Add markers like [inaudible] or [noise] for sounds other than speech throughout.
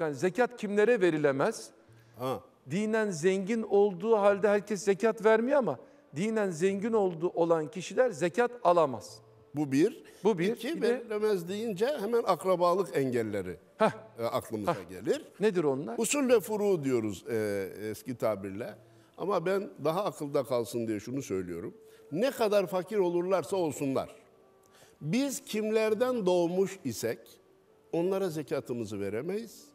Yani zekat kimlere verilemez? Ha. Dinen zengin olduğu halde herkes zekat vermiyor ama dinen zengin olduğu olan kişiler zekat alamaz. Bu bir. Bu bir. İki, verilemez belirlemez deyince hemen akrabalık engelleri heh, e, aklımıza heh. gelir. Nedir onlar? Usul ve furu diyoruz e, eski tabirle. Ama ben daha akılda kalsın diye şunu söylüyorum. Ne kadar fakir olurlarsa olsunlar. Biz kimlerden doğmuş isek onlara zekatımızı veremeyiz.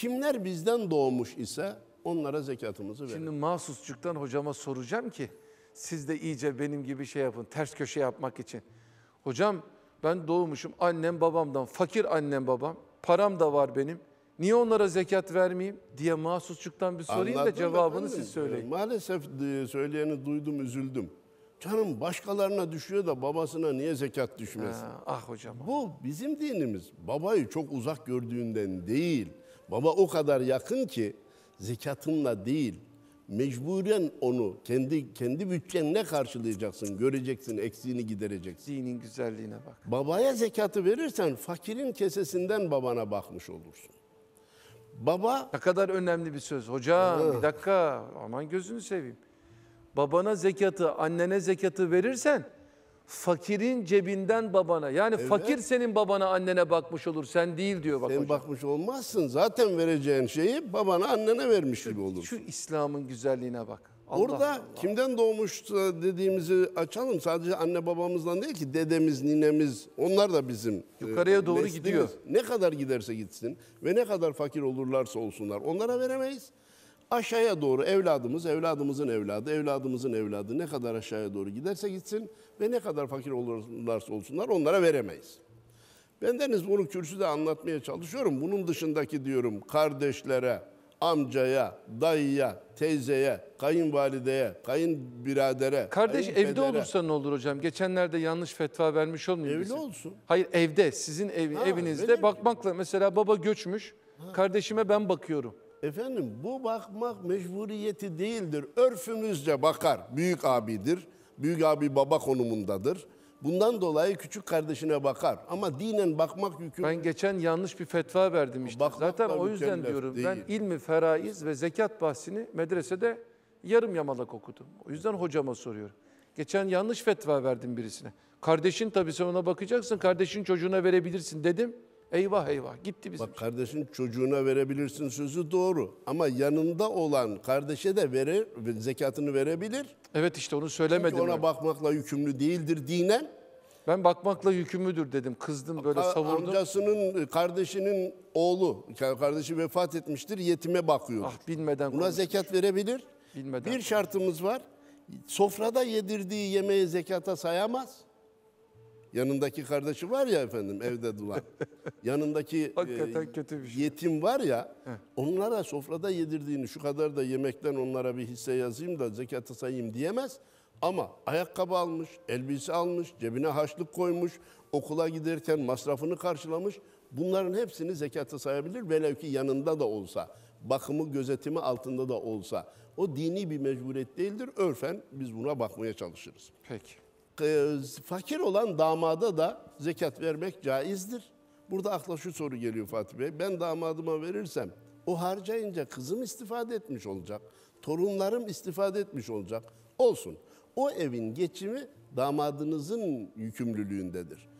Kimler bizden doğmuş ise onlara zekatımızı verelim. Şimdi mahsusçuktan hocama soracağım ki siz de iyice benim gibi şey yapın, ters köşe yapmak için. Hocam ben doğmuşum annem babamdan, fakir annem babam, param da var benim. Niye onlara zekat vermeyeyim diye mahsusçuktan bir sorayım Anladım da cevabını siz söyleyin. E, maalesef e, söyleyeni duydum, üzüldüm. Canım başkalarına düşüyor da babasına niye zekat düşmesin? Ha, ah hocam. Ah. Bu bizim dinimiz. Babayı çok uzak gördüğünden değil. Baba o kadar yakın ki zekatınla değil, mecburen onu kendi kendi bütçenle karşılayacaksın. Göreceksin, eksiğini gidereceksin. Dinin güzelliğine bak. Babaya zekatı verirsen fakirin kesesinden babana bakmış olursun. Baba... Ne kadar önemli bir söz. Hoca, ah. bir dakika aman gözünü seveyim. Babana zekatı, annene zekatı verirsen fakirin cebinden babana. Yani evet. fakir senin babana annene bakmış olur sen değil diyor bak Sen hocam. bakmış olmazsın zaten vereceğin şeyi babana annene vermiş gibi olur. Şu İslam'ın güzelliğine bak. Allah Orada Allah. kimden doğmuş e, dediğimizi açalım. Sadece anne babamızdan değil ki dedemiz, ninemiz onlar da bizim. E, Yukarıya doğru neslimiz. gidiyor. Ne kadar giderse gitsin ve ne kadar fakir olurlarsa olsunlar onlara veremeyiz aşağıya doğru evladımız, evladımızın evladı, evladımızın evladı ne kadar aşağıya doğru giderse gitsin ve ne kadar fakir olurlarsa olsunlar onlara veremeyiz. Bendeniz bunu kürsüde anlatmaya çalışıyorum. Bunun dışındaki diyorum kardeşlere, amcaya, dayıya, teyzeye, kayınvalideye, kayınbiradere. Kardeş evde olursa ne olur hocam? Geçenlerde yanlış fetva vermiş olmuyor Evli bizim. olsun. Hayır evde, sizin ev, ha, evinizde bakmakla. Mi? Mesela baba göçmüş, ha. kardeşime ben bakıyorum. Efendim bu bakmak mecburiyeti değildir. Örfümüzce bakar. Büyük abidir. Büyük abi baba konumundadır. Bundan dolayı küçük kardeşine bakar. Ama dinen bakmak yükümlü. Ben geçen yanlış bir fetva verdim işte. Bakmakla Zaten o yüzden diyorum değil. ben ilmi feraiz ve zekat bahsini medresede yarım yamalak okudum. O yüzden hocama soruyorum. Geçen yanlış fetva verdim birisine. Kardeşin tabii sen ona bakacaksın. Kardeşin çocuğuna verebilirsin dedim. Eyvah eyvah gitti bizim. Bak kardeşin çocuğuna verebilirsin sözü doğru. Ama yanında olan kardeşe de vere, zekatını verebilir. Evet işte onu söylemedim. Çünkü ona ben. bakmakla yükümlü değildir dinen. Ben bakmakla yükümlüdür dedim. Kızdım böyle savurdum. Amcasının e, kardeşinin oğlu, kardeşi vefat etmiştir. Yetime bakıyor. Ah bilmeden Buna konuşmuş. zekat verebilir. Bilmeden. Bir şartımız var. Sofrada yedirdiği yemeği zekata sayamaz. Yanındaki kardeşi var ya efendim evde duran. [laughs] Yanındaki e, kötü bir şey. yetim var ya onlara sofrada yedirdiğini şu kadar da yemekten onlara bir hisse yazayım da zekatı sayayım diyemez. Ama ayakkabı almış, elbise almış, cebine haçlık koymuş, okula giderken masrafını karşılamış. Bunların hepsini zekatı sayabilir velev ki yanında da olsa, bakımı, gözetimi altında da olsa. O dini bir mecburiyet değildir. Örfen biz buna bakmaya çalışırız. Peki. Ee, fakir olan damada da zekat vermek caizdir. Burada akla şu soru geliyor Fatih Bey. Ben damadıma verirsem o harcayınca kızım istifade etmiş olacak. Torunlarım istifade etmiş olacak. Olsun. O evin geçimi damadınızın yükümlülüğündedir.